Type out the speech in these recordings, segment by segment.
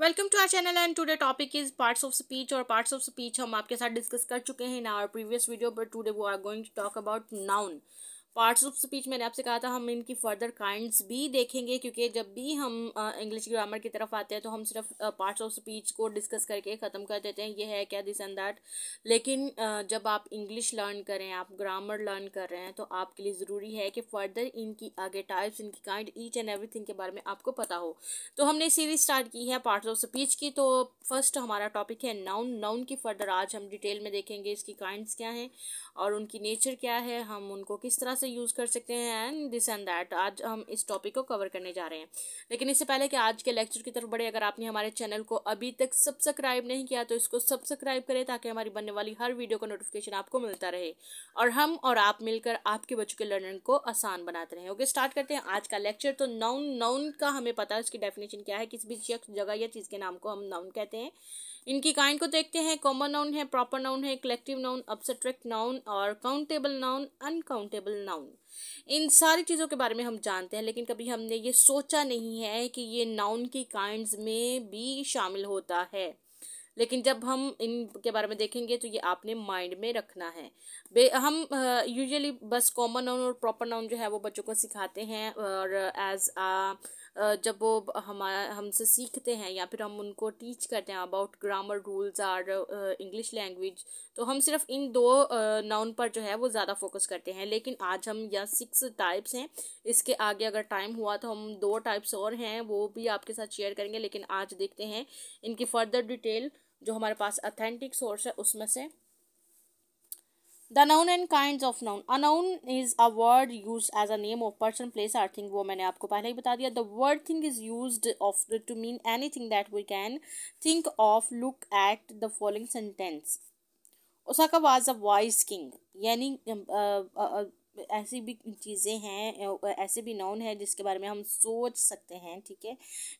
Welcome to our channel and today topic is parts of speech और parts of speech हम आपके साथ discuss कर चुके हैं in our previous video but today we are going to talk about noun parts of speech मैंने आपसे कहा था हम इनकी फर्दर काइंड्स भी देखेंगे क्योंकि जब भी हम इंग्लिश ग्रामर की तरफ आते हैं तो हम सिर्फ पार्ट्स ऑफ स्पीच को डिस्कस करके ख़त्म कर देते हैं ये है क्या दिस एंड दैट लेकिन uh, जब आप इंग्लिश लर्न कर रहे हैं आप ग्रामर लर्न कर रहे हैं तो आपके लिए ज़रूरी है कि फ़र्दर इनकी आगे टाइप्स इनकी काइंड ईच एंड एवरी के बारे में आपको पता हो तो हमने सीरीज स्टार्ट की है पार्ट्स ऑफ स्पीच की तो फर्स्ट हमारा टॉपिक है नाउन नाउन की फर्दर आज हम डिटेल में देखेंगे इसकी काइंड्स क्या हैं और उनकी नेचर क्या है हम उनको किस तरह से से यूज़ कर सकते हैं एंड दिस एंड दैट आज हम इस टॉपिक को कवर करने जा रहे हैं लेकिन इससे पहले कि आज के लेक्चर की तरफ बढ़े अगर आपने हमारे चैनल को अभी तक सब्सक्राइब नहीं किया तो इसको सब्सक्राइब करें ताकि हमारी बनने वाली हर वीडियो का नोटिफिकेशन आपको मिलता रहे और हम और आप मिलकर आपके बच्चों के लर्निंग को आसान बनाते रहें ओके स्टार्ट करते हैं आज का लेक्चर तो नाउन नाउन का हमें पता है उसकी डेफिनेशन क्या है किसी भी शख्स जगह या चीज़ के नाम को हम नाउन कहते हैं इनकी काइंड को देखते हैं कॉमन नाउन है प्रॉपर नाउन है कलेक्टिव नाउन अब्सट्रैक्ट नाउन और countable noun uncountable noun noun इन सारी चीज़ों के बारे में हम जानते हैं लेकिन कभी हमने ये सोचा नहीं है कि ये नाउन की काइंड में भी शामिल होता है लेकिन जब हम इनके बारे में देखेंगे तो ये आपने माइंड में रखना है बे हम यूजुअली बस कॉमन नाउन और प्रॉपर नाउन जो है वो बच्चों को सिखाते हैं और एज आ जब वो हमारा हमसे सीखते हैं या फिर हम उनको टीच करते हैं about grammar rules or English language तो हम सिर्फ इन दो नाउन पर जो है वो ज़्यादा फोकस करते हैं लेकिन आज हम यह सिक्स टाइप्स हैं इसके आगे अगर टाइम हुआ तो हम दो टाइप्स और हैं वो भी आपके साथ शेयर करेंगे लेकिन आज देखते हैं इनकी फर्दर डिटेल जो हमारे पास अथेंटिक सोर्स है उसमें से The noun and kinds of noun. A noun is a word used as a name of person, place or thing. वो मैंने आपको पहले ही बता दिया The word thing is used of to mean anything that we can think of. Look at the following sentence. Osaka was a wise king. यानी ऐसी भी चीज़ें हैं ऐसे भी नाउन है जिसके बारे में हम सोच सकते हैं ठीक है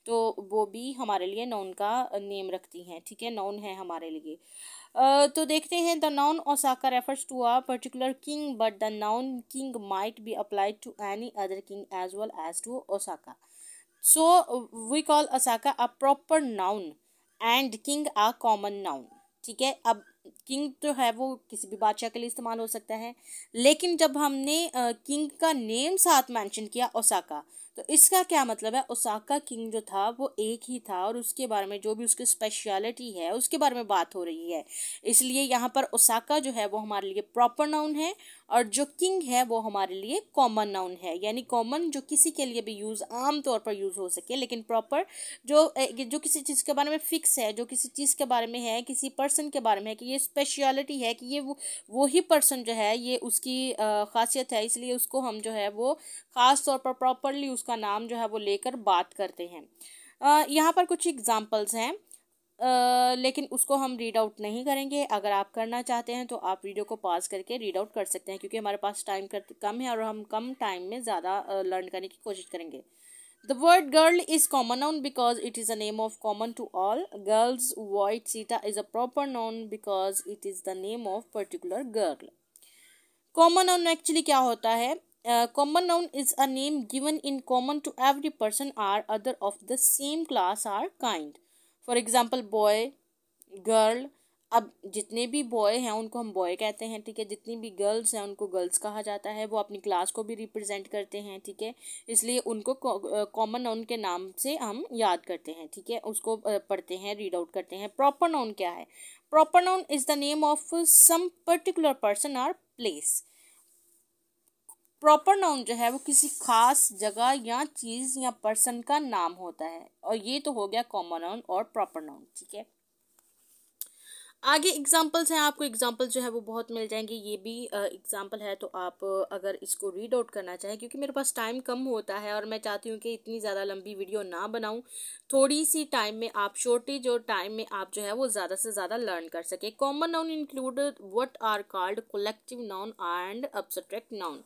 तो वो भी हमारे लिए नाउन का नेम रखती हैं ठीक है नाउन है हमारे लिए तो देखते हैं the noun Osaka refers to a particular king but the noun king might be applied to any other king as well as to Osaka so we call Osaka a proper noun and king a common noun ठीक है अब king जो तो है वो किसी भी बादशाह के लिए इस्तेमाल हो सकता है लेकिन जब हमने किंग का नेम साथ मेंशन किया ओसाका तो इसका क्या मतलब है ओसाका किंग जो था वो एक ही था और उसके बारे में जो भी उसकी स्पेशलिटी है उसके बारे में बात हो रही है इसलिए यहाँ पर ओसाका जो है वो हमारे लिए प्रॉपर नाउन है और जो किंग है वो हमारे लिए कॉमन नाउन है यानी कॉमन जो किसी के लिए भी यूज़ आम तौर पर यूज़ हो सके लेकिन प्रॉपर जो जो किसी चीज़ के बारे में फ़िक्स है जो किसी चीज़ के बारे में है किसी पर्सन के बारे में है कि ये स्पेशलिटी है कि ये वो वो ही पर्सन जो है ये उसकी खासियत है इसलिए उसको हम जो है वो ख़ास तौर पर प्रॉपरली उस उसका नाम जो है वो लेकर बात करते हैं यहाँ पर कुछ एग्ज़ाम्पल्स हैं आ, लेकिन उसको हम रीड आउट नहीं करेंगे अगर आप करना चाहते हैं तो आप वीडियो को पॉज करके रीड आउट कर सकते हैं क्योंकि हमारे पास टाइम कम है और हम कम टाइम में ज़्यादा लर्न करने की कोशिश करेंगे the word girl is common noun because it is a name of common to all girls while Sita is a proper noun because it is the name of particular girl common noun actually क्या होता है Uh, common noun is a name given in common to every person or other of the same class or kind for example boy girl अब जितने भी boy हैं उनको हम boy कहते हैं ठीक है जितनी भी गर्ल्स हैं उनको गर्ल्स कहा जाता है वो अपनी क्लास को भी रिप्रेजेंट करते हैं ठीक है इसलिए उनको कॉमन नाउन uh, के नाम से हम याद करते हैं ठीक है उसको uh, पढ़ते हैं रीड आउट करते हैं प्रॉपर नाउन क्या है proper noun is the name of some particular person or place proper noun जो है वो किसी खास जगह या चीज़ या पर्सन का नाम होता है और ये तो हो गया कॉमन नाउन और प्रॉपर नाउन ठीक है आगे एग्जाम्पल्स हैं आपको एग्जाम्पल जो है वो बहुत मिल जाएंगे ये भी एग्जाम्पल है तो आप अगर इसको रीड आउट करना चाहें क्योंकि मेरे पास टाइम कम होता है और मैं चाहती हूँ कि इतनी ज़्यादा लंबी वीडियो ना बनाऊँ थोड़ी सी टाइम में आप शॉर्टेज और टाइम में आप जो है वो ज़्यादा से ज़्यादा लर्न कर सकें common noun include what are called collective noun and abstract noun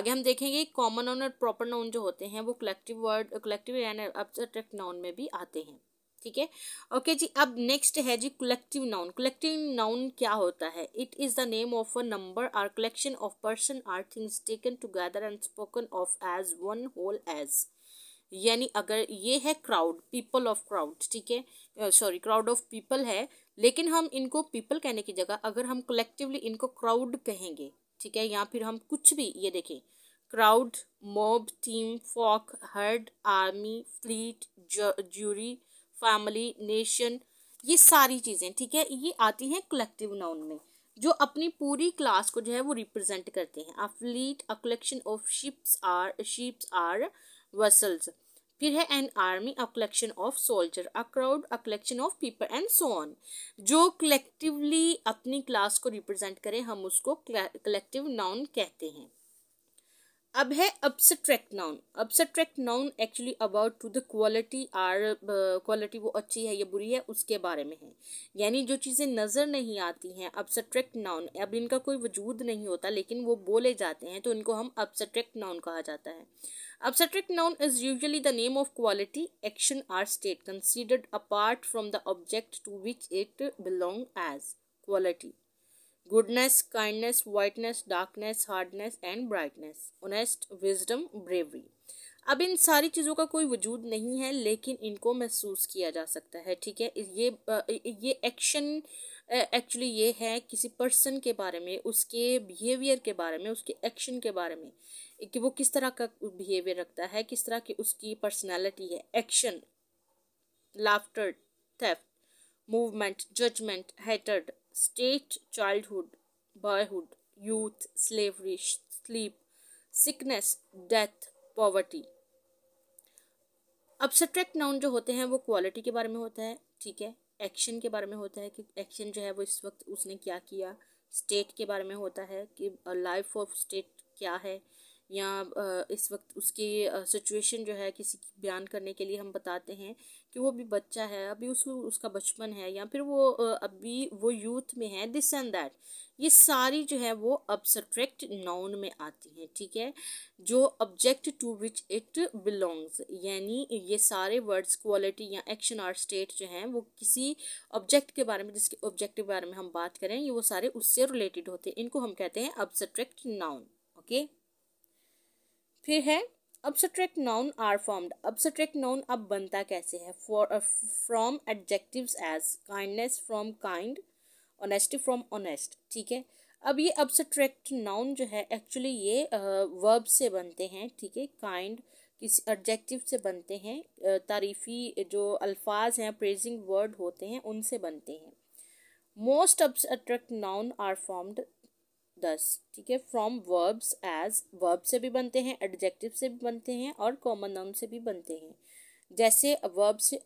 आगे हम देखेंगे कॉमन नाउन और प्रॉपर नाउन जो होते हैं वो collective word collective and abstract noun में भी आते हैं ठीक है ओके जी अब नेक्स्ट है जी कलेक्टिव नाउन कलेक्टिव नाउन क्या होता है it is the name of a number or collection of person or things taken together and spoken of as one whole as यानी अगर ये है क्राउड पीपल ऑफ क्राउड ठीक है सॉरी क्राउड ऑफ पीपल है लेकिन हम इनको पीपल कहने की जगह अगर हम कलेक्टिवली इनको क्राउड कहेंगे ठीक है या फिर हम कुछ भी ये देखें crowd mob team folk herd army fleet jury family nation ये सारी चीज़ें ठीक है ये आती हैं कलेक्टिव नाउन में जो अपनी पूरी क्लास को जो है वो रिप्रेजेंट करते हैं a fleet a collection of ships or ships or vessels फिर है an army a collection of soldier a crowd a collection of people and so on जो कलेक्टिवली अपनी क्लास को रिप्रेजेंट करें हम उसको कलेक्टिव नाउन कहते हैं अब है abstract noun abstract noun actually about to the quality or quality वो अच्छी है या बुरी है उसके बारे में है यानी जो चीज़ें नज़र नहीं आती हैं अब्सट्रैक्ट नाउन अब इनका कोई वजूद नहीं होता लेकिन वो बोले जाते हैं तो इनको हम अब्सट्रैक्ट नाउन कहा जाता है Abstract noun is usually the name of quality action or state considered apart from the object to which it belong as quality goodness kindness whiteness darkness hardness and brightness honest wisdom bravery अब इन सारी चीज़ों का कोई वजूद नहीं है लेकिन इनको महसूस किया जा सकता है ठीक है ये ये एक्शन एक्चुअली ये है किसी पर्सन के बारे में उसके बिहेवियर के बारे में उसके एक्शन के बारे में कि वो किस तरह का बिहेवियर रखता है किस तरह की उसकी पर्सनालिटी है action laughter theft movement judgement hatred state childhood boyhood youth slavery sleep sickness death poverty abstract noun जो होते हैं वो क्वालिटी के बारे में होता है ठीक है एक्शन के बारे में होता है कि एक्शन जो है वो इस वक्त उसने क्या किया स्टेट के बारे में होता है कि लाइफ ऑफ स्टेट क्या है या इस वक्त उसकी सिचुएशन जो है किसी की बयान करने के लिए हम बताते हैं कि वो अभी बच्चा है अभी उस उसका बचपन है या फिर वो अभी वो यूथ में है दिस एंड दैट ये सारी जो है वो अब्सट्रैक्ट नाउन में आती हैं ठीक है जो object to which it belongs यानी ये सारे वर्ड्स क्वालिटी या एक्शन और स्टेट जो हैं वो किसी ऑब्जेक्ट के बारे में जिसके ऑब्जेक्ट के बारे में हम बात करें ये वो सारे उससे रिलेटेड होते हैं इनको हम कहते हैं अब्सट्रैक्ट नाउन ओके फिर है abstract noun are formed abstract noun अब बनता कैसे है for from adjectives as kindness from kind honesty from honest ठीक है अब ये अब्सट्रैक्ट नाउन जो है एक्चुअली ये वर्ब uh, से बनते हैं ठीक है काइंड किसी एडजेक्टिव से बनते हैं uh, तारीफी जो अल्फाज हैं प्रेजिंग वर्ड होते हैं उनसे बनते हैं most abs noun are formed thus ठीक है फ्रॉम वर्ब्स एज वर्ब से भी बनते हैं एडजेक्टिव से भी बनते हैं और कॉमन नाउन से भी बनते हैं जैसे वर्ब से